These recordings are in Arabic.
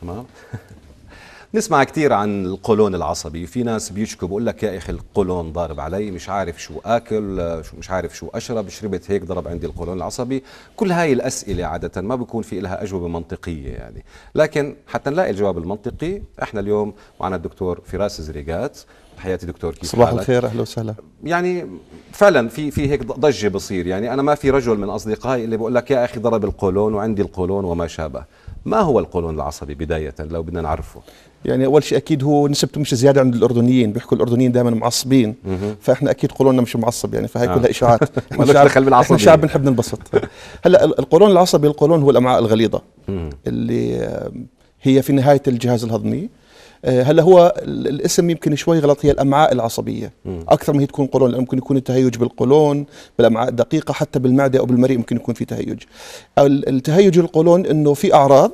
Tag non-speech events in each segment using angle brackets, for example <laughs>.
تمام <laughs> نسمع كثير عن القولون العصبي في ناس بيشكوا بقول لك يا اخي القولون ضارب علي مش عارف شو اكل شو مش عارف شو اشرب شربت هيك ضرب عندي القولون العصبي كل هاي الاسئله عاده ما بيكون في لها اجوبه منطقيه يعني لكن حتى نلاقي الجواب المنطقي احنا اليوم معنا الدكتور فراس زريقات حياتي دكتور كيف صباح الخير اهلا وسهلا يعني فعلا في في هيك ضجه بصير يعني انا ما في رجل من اصدقائي اللي بقول لك يا اخي ضرب القولون وعندي القولون وما شابه ما هو القولون العصبي بدايه لو بدنا نعرفه يعني اول شيء اكيد هو نسبته مش زياده عند الاردنيين بيحكوا الاردنيين دائما معصبين فاحنا اكيد قولوننا مش معصب يعني فهي آه. كلها اشاعات <laughs> احنا شعب احنا شعب بنحب ننبسط <laughs> هلا القولون العصبي القولون هو الامعاء الغليظه اللي هي في نهايه الجهاز الهضمي آه، هلا هو الاسم يمكن شوي غلط هي الامعاء العصبيه اكثر ما هي تكون قولون ممكن يكون التهيج بالقولون بالامعاء الدقيقه حتى بالمعده او بالمريء ممكن يكون في تهيج التهيج القولون انه في اعراض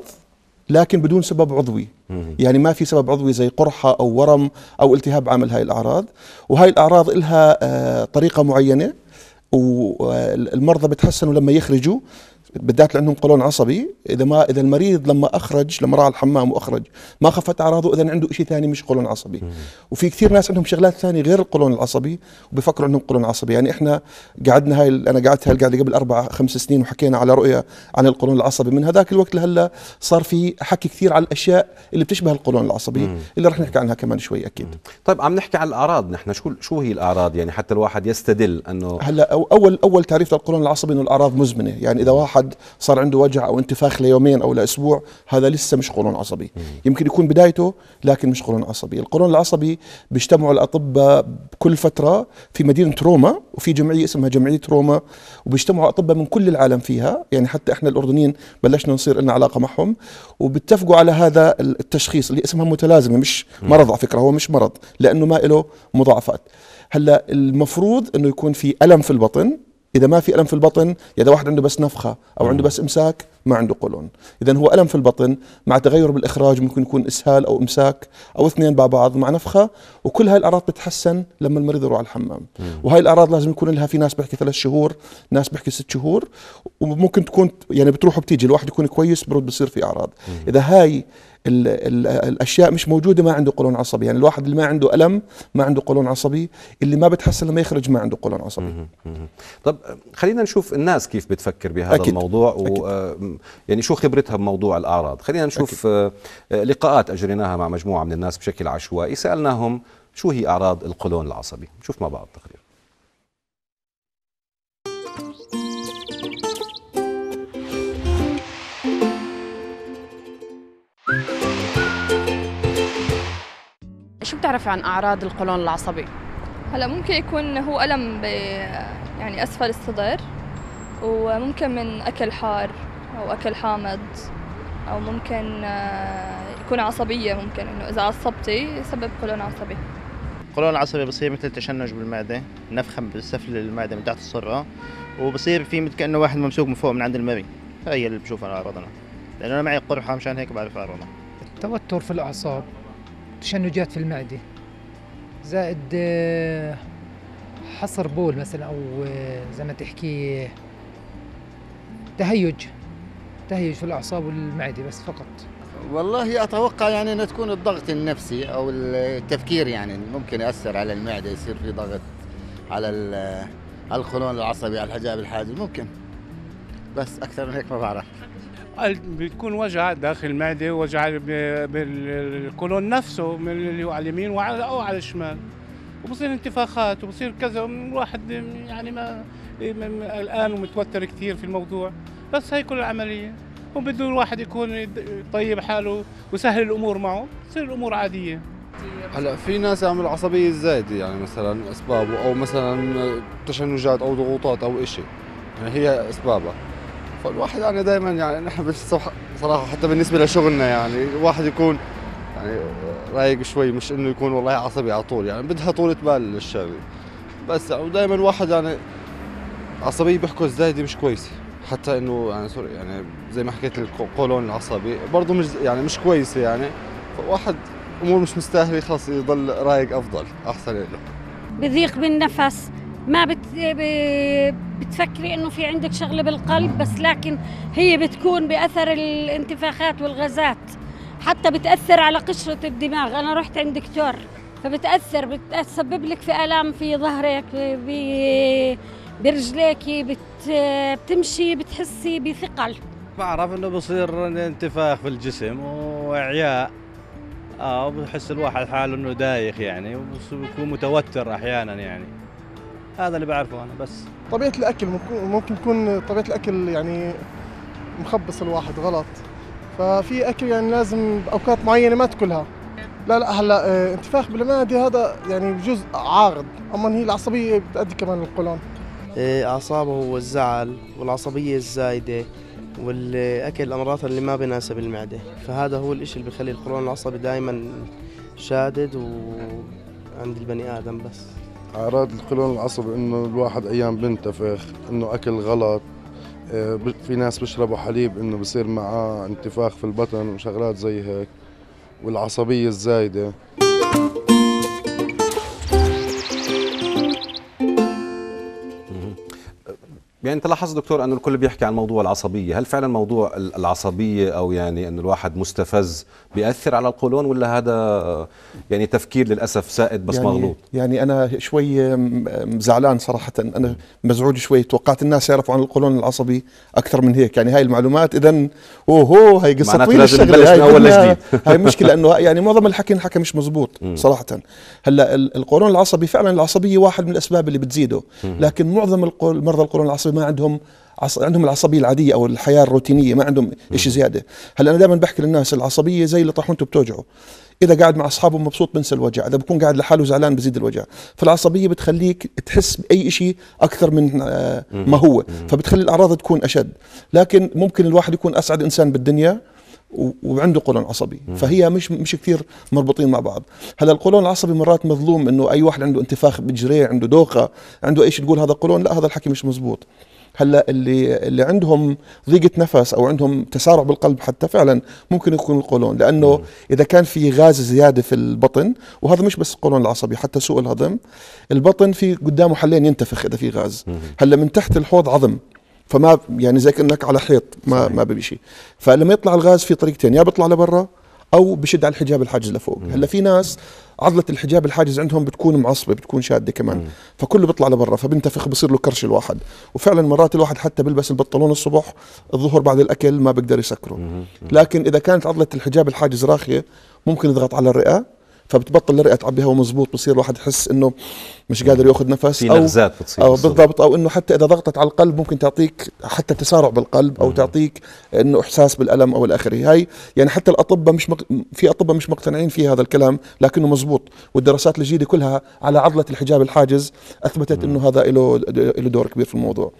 لكن بدون سبب عضوي يعني ما في سبب عضوي زي قرحة أو ورم أو التهاب عامل هاي الأعراض وهاي الأعراض لها آه، طريقة معينة والمرضى آه، بتحسنوا لما يخرجوا بالذات اللي عندهم قولون عصبي اذا ما اذا المريض لما اخرج لما راح الحمام واخرج ما خفت اعراضه اذا عنده شيء ثاني مش قولون عصبي وفي كثير ناس عندهم شغلات ثانيه غير القولون العصبي وبيفكروا عندهم قولون عصبي يعني احنا قعدنا هاي انا قعدت هاي القعده قبل اربع خمس سنين وحكينا على رؤيه عن القولون العصبي من هذاك الوقت لهلا صار في حكي كثير على الاشياء اللي بتشبه القولون العصبي اللي رح نحكي عنها كمان شوي اكيد طيب عم نحكي عن الاعراض نحن شو شو هي الاعراض يعني حتى الواحد يستدل انه هلا اول اول تعريف للقولون العصبي انه الاعراض مزمنه يعني اذا واحد احد صار عنده وجع او انتفاخ ليومين او لاسبوع هذا لسه مش قولون عصبي يمكن يكون بدايته لكن مش قولون عصبي القولون العصبي بيجتمعوا الاطباء كل فتره في مدينه روما وفي جمعيه اسمها جمعيه روما وبيجتمعوا اطباء من كل العالم فيها يعني حتى احنا الاردنيين بلشنا نصير لنا علاقه معهم وبيتفقوا على هذا التشخيص اللي اسمها متلازمه مش مرض على فكره هو مش مرض لانه ما له مضاعفات هلا المفروض انه يكون في الم في البطن اذا ما في الم في البطن اذا واحد عنده بس نفخه او عنده بس امساك ما عنده قولون اذا هو الم في البطن مع تغير بالاخراج ممكن يكون اسهال او امساك او اثنين مع بعض مع نفخه وكل هاي الاعراض بتتحسن لما المريض يروح على الحمام وهاي الاعراض لازم يكون لها في ناس بحكي ثلاث شهور ناس بحكي ست شهور وممكن تكون يعني بتروح وبتيجي الواحد يكون كويس برد بصير في اعراض اذا هاي الـ الـ الاشياء مش موجوده ما عنده قولون عصبي يعني الواحد اللي ما عنده الم ما عنده قولون عصبي اللي ما بتحسن لما يخرج ما عنده قولون عصبي طب خلينا نشوف الناس كيف بتفكر بهذا أكيد. الموضوع و آه، يعني شو خبرتها بموضوع الاعراض خلينا نشوف أكيد. آه، آه، لقاءات اجريناها مع مجموعه من الناس بشكل عشوائي سالناهم شو هي اعراض القولون العصبي نشوف مع بعض التقرير بتعرفي عن أعراض القولون العصبي؟ هلا ممكن يكون هو ألم ب يعني أسفل الصدر وممكن من أكل حار أو أكل حامض أو ممكن آه، يكون عصبية ممكن إنه إذا عصبتي يسبب قولون عصبي القولون العصبي بصير مثل تشنج بالمعدة نفخة بسفل المعدة من تحت السرة وبصير في مثل كأنه واحد ممسوك من فوق من عند المري هي اللي بشوفها أعراضنا لأنه أنا معي قرحة مشان هيك بعرف أعراضها التوتر في الأعصاب تشنجات في المعده زائد آه، حصر بول مثلا او آه، زي ما تحكي تهيج تهيج في الاعصاب والمعده بس فقط والله اتوقع يعني أن تكون الضغط النفسي او التفكير يعني ممكن ياثر على المعده يصير في ضغط على آه، الخلون القولون العصبي على الحجاب الحازم ممكن بس اكثر من هيك ما بعرف بتكون وجع داخل المعدة وجع بالقولون نفسه من اللي هو على اليمين وعلى أو على الشمال وبصير انتفاخات وبصير كذا الواحد يعني ما الآن ومتوتر كثير في الموضوع بس هي كل العملية وبده الواحد يكون طيب حاله وسهل الأمور معه تصير الأمور عادية هلا في ناس عم عصبية زايدة يعني مثلا أسبابه أو مثلا تشنجات أو ضغوطات أو إشي يعني هي أسبابها فالواحد يعني دايما يعني نحن بصراحه حتى بالنسبه لشغلنا يعني الواحد يكون يعني رايق شوي مش انه يكون والله عصبي على طول يعني بدها طولة بال للشغله بس يعني ودائما الواحد يعني عصبيه بيحكوا زايده مش كويسه حتى انه يعني سوري يعني زي ما حكيت القولون العصبي برضه مش يعني مش كويسه يعني فواحد امور مش مستاهله خلص يضل رايق افضل احسن له بضيق بالنفس ما بت... ب... بتفكري انه في عندك شغله بالقلب بس لكن هي بتكون باثر الانتفاخات والغازات حتى بتاثر على قشره الدماغ انا رحت عند دكتور فبتاثر بتسبب لك في الام في ظهرك برجليك بت بتمشي بتحسي بثقل بعرف انه بصير انتفاخ في الجسم واعياء اه بحس الواحد حاله انه دايخ يعني وبكون متوتر احيانا يعني هذا اللي بعرفه انا بس طبيعه الاكل ممكن ممكن تكون طبيعه الاكل يعني مخبص الواحد غلط ففي اكل يعني لازم باوقات معينه ما تاكلها لا لا هلا آه، انتفاخ بالمعده هذا يعني جزء عارض اما هي العصبيه بتؤدي كمان للقولون إيه، اعصابه هو الزعل والعصبيه الزايده والاكل الامراض اللي ما بناسب المعده فهذا هو الشيء اللي بخلي القولون العصبي دائما شادد وعند البني ادم بس اعراض القولون العصبي انه الواحد ايام بنتفخ انه اكل غلط آه، في ناس بيشربوا حليب انه بصير معاه انتفاخ في البطن وشغلات زي هيك والعصبيه الزايده يعني انت دكتور انه الكل بيحكي عن موضوع العصبيه هل فعلا موضوع العصبيه او يعني انه الواحد مستفز بياثر على القولون ولا هذا يعني تفكير للاسف سائد بس يعني مغلوط يعني انا شوي زعلان صراحه انا مزعوج شوي توقعت الناس يعرفوا عن القولون العصبي اكثر من هيك يعني هاي المعلومات اذا اوه هاي قصه طويله نبلش هاي, أول جديد. <laughs> هاي مشكله انه <laughs> يعني معظم الحكي انحكى مش مزبوط صراحه هلا القولون العصبي فعلا العصبيه واحد من الاسباب اللي بتزيده لكن معظم مرضى القولون العصبي ما عندهم عص... عندهم العصبيه العاديه او الحياه الروتينيه ما عندهم شيء زياده هلا انا دائما بحكي للناس العصبيه زي اللي طاحونته بتوجعه اذا قاعد مع اصحابه مبسوط بنسى الوجع اذا بكون قاعد لحاله زعلان بزيد الوجع فالعصبيه بتخليك تحس باي شيء اكثر من آه، ما هو فبتخلي الاعراض تكون اشد لكن ممكن الواحد يكون اسعد انسان بالدنيا وعنده قولون عصبي فهي مش مش كثير مربوطين مع بعض هلا القولون العصبي مرات مظلوم انه اي واحد عنده انتفاخ بجريه عنده دوخه عنده ايش تقول هذا قولون لا هذا الحكي مش مزبوط هلا اللي اللي عندهم ضيقه نفس او عندهم تسارع بالقلب حتى فعلا ممكن يكون القولون لانه مم. اذا كان في غاز زياده في البطن وهذا مش بس القولون العصبي حتى سوء الهضم البطن في قدامه حلين ينتفخ اذا في غاز هلا من تحت الحوض عظم فما يعني زي كانك على حيط ما صحيح. ما بشيء فلما يطلع الغاز في طريقتين يا بيطلع لبرا او بشد على الحجاب الحاجز لفوق هلا في ناس عضله الحجاب الحاجز عندهم بتكون معصبه بتكون شاده كمان مم. فكله بيطلع لبرا فبنتفخ بصير له كرش الواحد وفعلا مرات الواحد حتى بلبس البنطلون الصبح الظهر بعد الاكل ما بيقدر يسكره مم. لكن اذا كانت عضله الحجاب الحاجز راخيه ممكن يضغط على الرئه فبتبطل الرئه تعبي هواء مزبوط بصير الواحد يحس انه مش قادر نعم. ياخذ نفس في نغزات بتصير او بالضبط او انه حتى اذا ضغطت على القلب ممكن تعطيك حتى تسارع بالقلب او تعطيك انه احساس بالالم او الاخره هاي يعني حتى الاطباء مش مق... في اطباء مش مقتنعين في هذا الكلام لكنه مزبوط والدراسات الجديده كلها على عضله الحجاب الحاجز اثبتت انه هذا له له دور كبير في الموضوع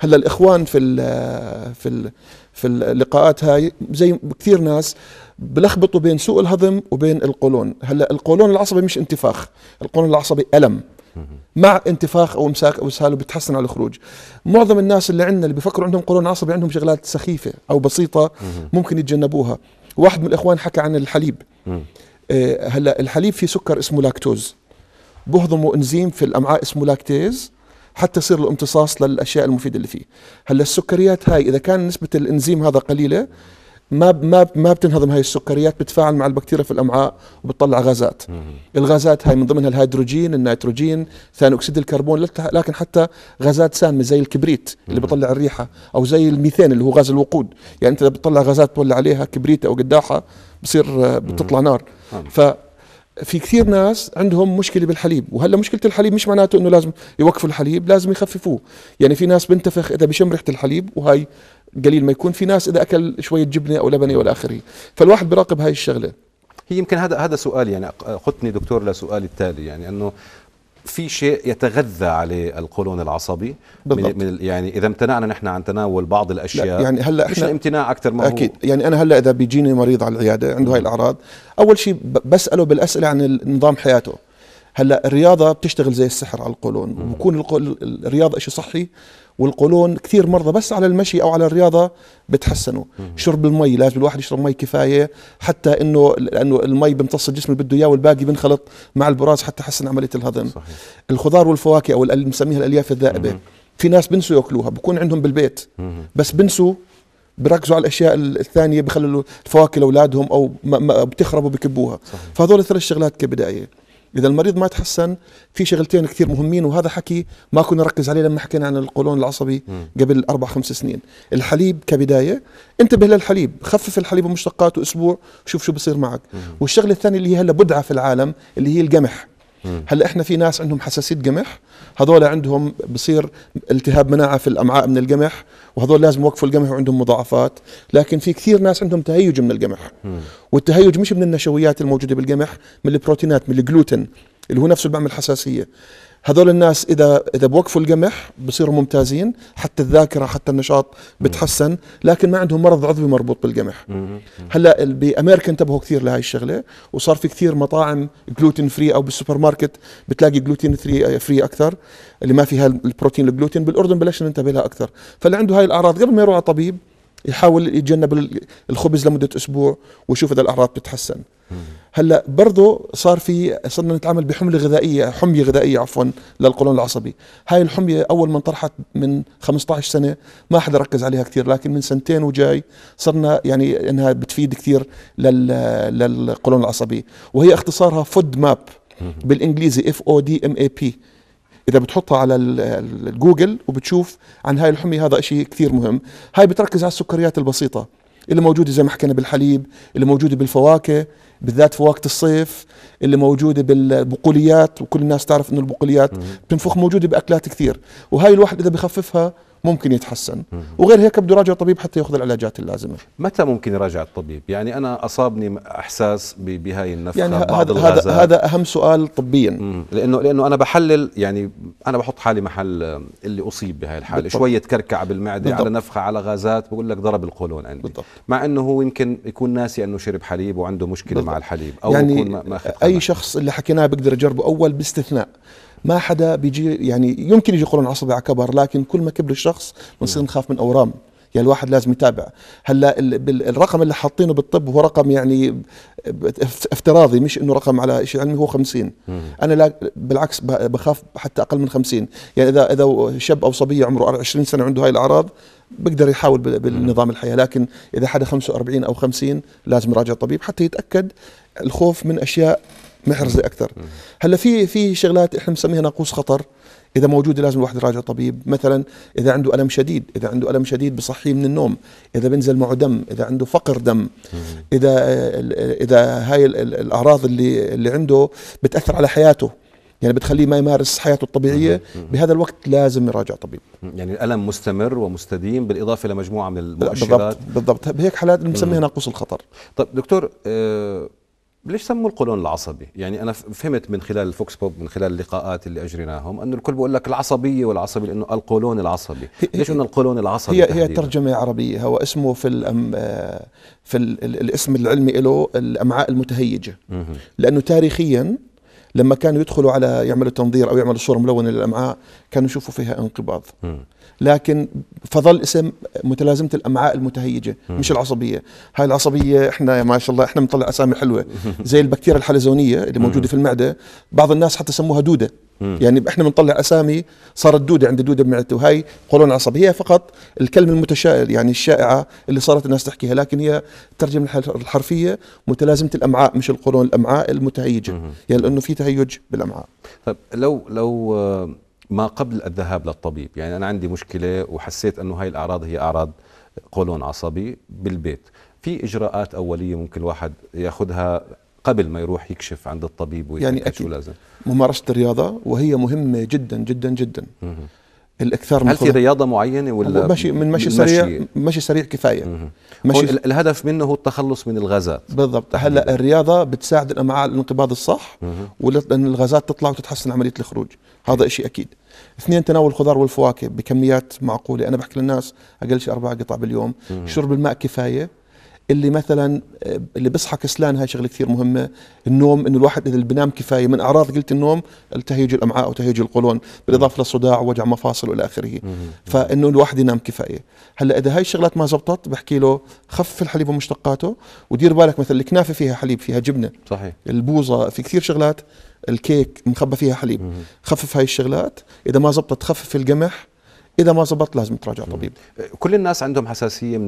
هلا الاخوان في ال في ال في اللقاءات هاي زي كثير ناس بلخبطوا بين سوء الهضم وبين القولون هلا القولون العصبي مش انتفاخ القولون العصبي الم مع انتفاخ او امساك او اسهال وبتحسن على الخروج معظم الناس اللي عندنا اللي بيفكروا عندهم قولون عصبي عندهم شغلات سخيفه او بسيطه ممكن يتجنبوها واحد من الاخوان حكى عن الحليب آه، هلا الحليب فيه سكر اسمه لاكتوز بهضمه انزيم في الامعاء اسمه لاكتيز حتى يصير له امتصاص للاشياء المفيده اللي فيه هلا السكريات هاي اذا كان نسبه الانزيم هذا قليله ما ما ما بتنهضم هاي السكريات بتتفاعل مع البكتيريا في الامعاء وبتطلع غازات الغازات هاي من ضمنها الهيدروجين النيتروجين ثاني اكسيد الكربون لكن حتى غازات سامه زي الكبريت اللي بيطلع الريحه او زي الميثان اللي هو غاز الوقود يعني انت بتطلع غازات تولع عليها كبريت او قداحه بصير آه، بتطلع نار ف في كثير ناس عندهم مشكله بالحليب وهلا مشكله الحليب مش معناته انه لازم يوقفوا الحليب لازم يخففوه يعني في ناس بنتفخ اذا بشم ريحه الحليب وهي قليل ما يكون في ناس اذا اكل شويه جبنه او لبنه والى اخره فالواحد بيراقب هاي الشغله هي يمكن هذا هذا سؤال يعني قدتني دكتور لسؤالي التالي يعني انه في شيء يتغذى عليه القولون العصبي بالضبط. من يعني اذا امتنعنا نحن عن تناول بعض الاشياء يعني هلا احنا امتناع اكثر ما اكيد هو يعني انا هلا اذا بيجيني مريض على العياده عنده هاي الاعراض اول شيء بساله بالاسئله عن نظام حياته هلا الرياضه بتشتغل زي السحر على القولون وبكون الرياضه شيء صحي والقولون كثير مرضى بس على المشي او على الرياضه بتحسنوا شرب المي لازم الواحد يشرب مي كفايه حتى انه لانه المي بيمتص الجسم اللي بده اياه والباقي بنخلط مع البراز حتى يحسن عمليه الهضم صحيح. الخضار والفواكه او اللي بنسميها الالياف الذائبه في ناس بنسوا ياكلوها بكون عندهم بالبيت بس بنسوا بركزوا على الاشياء الثانيه بخلوا الفواكه لاولادهم او بتخربوا بكبوها فهذول ثلاث شغلات كبدايه اذا المريض ما تحسن في شغلتين كثير مهمين وهذا حكي ما كنا نركز عليه لما حكينا عن القولون العصبي م. قبل اربع خمس سنين الحليب كبدايه انتبه للحليب خفف الحليب ومشتقاته اسبوع شوف شو بصير معك م. والشغله الثانيه اللي هي هلا بدعه في العالم اللي هي القمح هلا احنا في ناس عندهم حساسيه قمح هذول عندهم بصير التهاب مناعه في الامعاء من القمح وهذول لازم يوقفوا القمح وعندهم مضاعفات لكن في كثير ناس عندهم تهيج من القمح والتهيج مش من النشويات الموجوده بالقمح من البروتينات من الجلوتين اللي هو نفسه بيعمل حساسيه هذول الناس اذا اذا بوقفوا القمح بصيروا ممتازين حتى الذاكره حتى النشاط بتحسن لكن ما عندهم مرض عضوي مربوط بالقمح هلا بامريكا انتبهوا كثير لهي الشغله وصار في كثير مطاعم جلوتين فري او بالسوبر ماركت بتلاقي جلوتين فري فري اكثر اللي ما فيها البروتين الجلوتين بالاردن بلشنا ننتبه لها اكثر فاللي عنده هاي الاعراض قبل ما يروح على طبيب يحاول يتجنب الخبز لمده اسبوع ويشوف اذا الاعراض بتتحسن هلا برضه صار في صرنا نتعامل بحمله غذائيه حميه غذائيه عفوا للقولون العصبي هاي الحميه اول ما انطرحت من 15 سنه ما حدا ركز عليها كثير لكن من سنتين وجاي صرنا يعني انها بتفيد كثير للقولون العصبي وهي اختصارها فود ماب بالانجليزي اف او دي ام اي بي اذا بتحطها على الجوجل وبتشوف عن هاي الحميه هذا شيء كثير مهم هاي بتركز على السكريات البسيطه اللي موجوده زي ما حكينا بالحليب اللي موجوده بالفواكه بالذات فواكه الصيف اللي موجوده بالبقوليات وكل الناس تعرف انه البقوليات بتنفخ موجوده باكلات كثير وهاي الواحد اذا بخففها ممكن يتحسن وغير هيك بده يراجع الطبيب حتى ياخذ العلاجات اللازمه متى ممكن يراجع الطبيب يعني انا اصابني احساس بهاي النفخه يعني بعض هذا هذا هذا اهم سؤال طبيا لانه لانه انا بحلل يعني انا بحط حالي محل اللي اصيب بهاي الحاله بالطبع. شويه كركعه بالمعده بالطبع. على نفخه على غازات بقول لك ضرب القولون عندي بالطبع. مع انه هو يمكن يكون ناسي انه شرب حليب وعنده مشكله بالطبع. مع الحليب او يعني يكون ما اي شخص اللي حكيناه بقدر يجربه اول باستثناء ما حدا بيجي يعني يمكن يجي قرون عصبي على كبر لكن كل ما كبر الشخص بنصير نخاف من اورام يعني الواحد لازم يتابع هلا الرقم اللي حاطينه بالطب هو رقم يعني افتراضي مش انه رقم على شيء علمي هو 50 مم. انا لا بالعكس بخاف حتى اقل من 50 يعني اذا اذا شاب او صبيه عمره 20 سنه عنده هاي الاعراض بقدر يحاول بالنظام الحياه لكن اذا حدا 45 او 50 لازم يراجع طبيب حتى يتاكد الخوف من اشياء محرزه اكثر هلا في في شغلات احنا بنسميها ناقوس خطر اذا موجوده لازم الواحد يراجع طبيب مثلا اذا عنده الم شديد اذا عنده الم شديد بصحيه من النوم اذا بنزل معه دم اذا عنده فقر دم اذا اذا هاي الاعراض اللي اللي عنده بتاثر على حياته يعني بتخليه ما يمارس حياته الطبيعيه بهذا الوقت لازم يراجع طبيب يعني الالم مستمر ومستديم بالاضافه لمجموعه من المؤشرات بالضبط بالضبط بهيك حالات بنسميها ناقوس الخطر طيب دكتور آه ليش سموا القولون العصبي؟ يعني انا فهمت من خلال الفوكس بوب من خلال اللقاءات اللي اجريناهم انه الكل بيقول لك العصبيه والعصبي لانه القولون العصبي، ليش قلنا القولون العصبي؟ هي تحديداً؟ هي ترجمه عربيه هو اسمه في الأم في الاسم العلمي له الامعاء المتهيجه لانه تاريخيا لما كانوا يدخلوا على يعملوا تنظير او يعملوا صوره ملونه للامعاء كانوا يشوفوا فيها انقباض لكن فظل اسم متلازمه الامعاء المتهيجه مش العصبيه هاي العصبيه احنا ما شاء الله احنا بنطلع اسامي حلوه زي البكتيريا الحلزونيه اللي موجوده في المعده بعض الناس حتى سموها دوده يعني احنا بنطلع اسامي صارت دوده عند دوده بمعدته وهي قولون عصبي هي فقط الكلمه المتشائل يعني الشائعه اللي صارت الناس تحكيها لكن هي الترجمه الحرفيه متلازمه الامعاء مش القولون الامعاء المتهيجه يعني لانه في تهيج بالامعاء طيب لو لو آه، ما قبل الذهاب للطبيب يعني أنا عندي مشكلة وحسيت أنه هاي الأعراض هي أعراض قولون عصبي بالبيت في إجراءات أولية ممكن الواحد يأخذها قبل ما يروح يكشف عند الطبيب يعني أكيد شو لازم ممارسة الرياضة وهي مهمة جدا جدا جدا الاكثار من هل في رياضه معينه ولا مشي من مشي سريع مشي, سريع كفايه مشي الهدف منه هو التخلص من الغازات بالضبط هلا الرياضه بتساعد الامعاء الانقباض الصح ولان الغازات تطلع وتتحسن عمليه الخروج هذا شيء اكيد اثنين تناول الخضار والفواكه بكميات معقوله انا بحكي للناس اقل شيء اربع قطع باليوم شرب الماء كفايه اللي مثلا اللي بيصحى كسلان هاي شغله كثير مهمه النوم انه الواحد اذا بنام كفايه من اعراض قله النوم التهيج الامعاء وتهيج القولون بالاضافه للصداع ووجع مفاصل والى اخره فانه الواحد ينام كفايه هلا اذا هاي الشغلات ما زبطت بحكي له خف الحليب ومشتقاته ودير بالك مثلا الكنافه فيها حليب فيها جبنه صحيح البوظه في كثير شغلات الكيك مخبى فيها حليب خفف هاي الشغلات اذا ما زبطت خفف القمح اذا ما زبط لازم تراجع طبيب كل الناس عندهم حساسيه من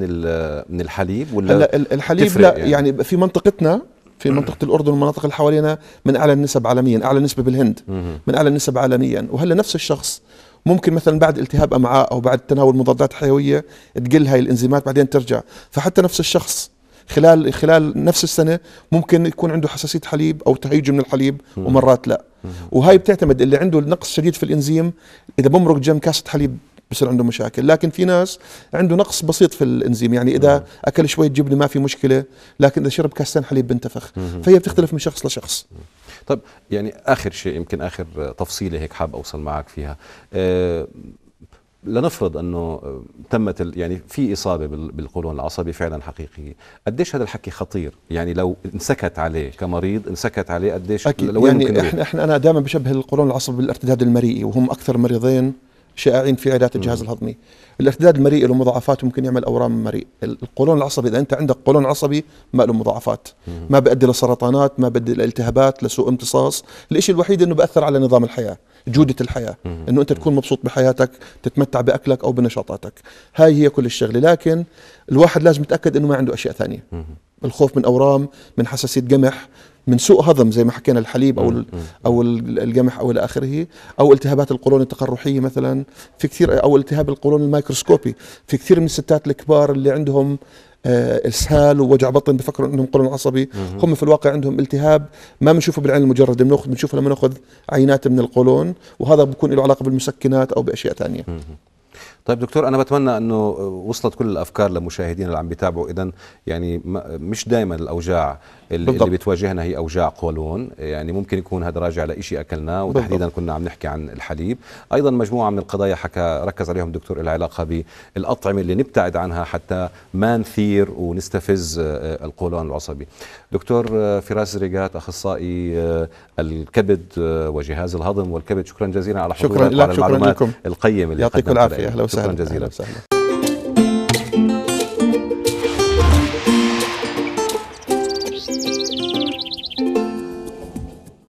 من الحليب ولا هلا الحليب لا يعني, يعني في منطقتنا في منطقة الأردن والمناطق اللي حوالينا من أعلى النسب عالميا أعلى نسبة بالهند من أعلى النسب عالميا وهلا نفس الشخص ممكن مثلا بعد التهاب أمعاء أو بعد تناول مضادات حيوية تقل هاي الإنزيمات بعدين ترجع فحتى نفس الشخص خلال خلال نفس السنة ممكن يكون عنده حساسية حليب أو تهيج من الحليب ومرات لا وهاي بتعتمد اللي عنده نقص شديد في الإنزيم إذا بمرق جنب كاسة حليب بصير عنده مشاكل لكن في ناس عنده نقص بسيط في الانزيم يعني اذا مم. اكل شويه جبنه ما في مشكله لكن اذا شرب كاستين حليب بنتفخ فهي بتختلف من شخص لشخص طيب يعني اخر شيء يمكن اخر تفصيله هيك حاب اوصل معك فيها أه لنفرض انه تمت يعني في اصابه بالقولون العصبي فعلا حقيقيه، قديش هذا الحكي خطير؟ يعني لو انسكت عليه كمريض انسكت عليه قديش أكيد لو يعني احنا احنا انا دائما بشبه القولون العصبي بالارتداد المريئي وهم اكثر مريضين شائعين في عيادات الجهاز الهضمي الارتداد المريء له مضاعفات ممكن يعمل اورام مريء القولون العصبي اذا انت عندك قولون عصبي ما له مضاعفات ما بيؤدي لسرطانات ما بيؤدي لالتهابات لسوء امتصاص الشيء الوحيد انه بأثر على نظام الحياه جودة الحياة أنه أنت تكون مبسوط بحياتك تتمتع بأكلك أو بنشاطاتك هاي هي كل الشغلة لكن الواحد لازم يتأكد أنه ما عنده أشياء ثانية الخوف من أورام من حساسية قمح من سوء هضم زي ما حكينا الحليب او او القمح او الى اخره او التهابات القولون التقرحيه مثلا في كثير او التهاب القولون الميكروسكوبي في كثير من الستات الكبار اللي عندهم اسهال آه، ووجع بطن بفكروا انهم قولون عصبي هم في الواقع عندهم التهاب ما بنشوفه بالعين المجرد بناخذ بنشوفه لما ناخذ عينات من القولون وهذا بكون له علاقه بالمسكنات او باشياء ثانيه طيب دكتور انا بتمنى انه وصلت كل الافكار لمشاهدينا اللي عم بيتابعوا اذا يعني مش دائما الاوجاع اللي, بالضبط. اللي بتواجهنا هي اوجاع قولون يعني ممكن يكون هذا راجع لشيء اكلناه وتحديدا كنا عم نحكي عن الحليب ايضا مجموعه من القضايا حكى ركز عليهم دكتور العلاقه بالاطعمه اللي نبتعد عنها حتى ما نثير ونستفز آه، القولون العصبي دكتور آه، فراس ريغات اخصائي آه، الكبد وجهاز الهضم والكبد شكرا جزيلا على حضورك شكرا لك شكرا لكم القيم اللي يعطيكم العافيه اهلا وسهلا شكرا جزيلا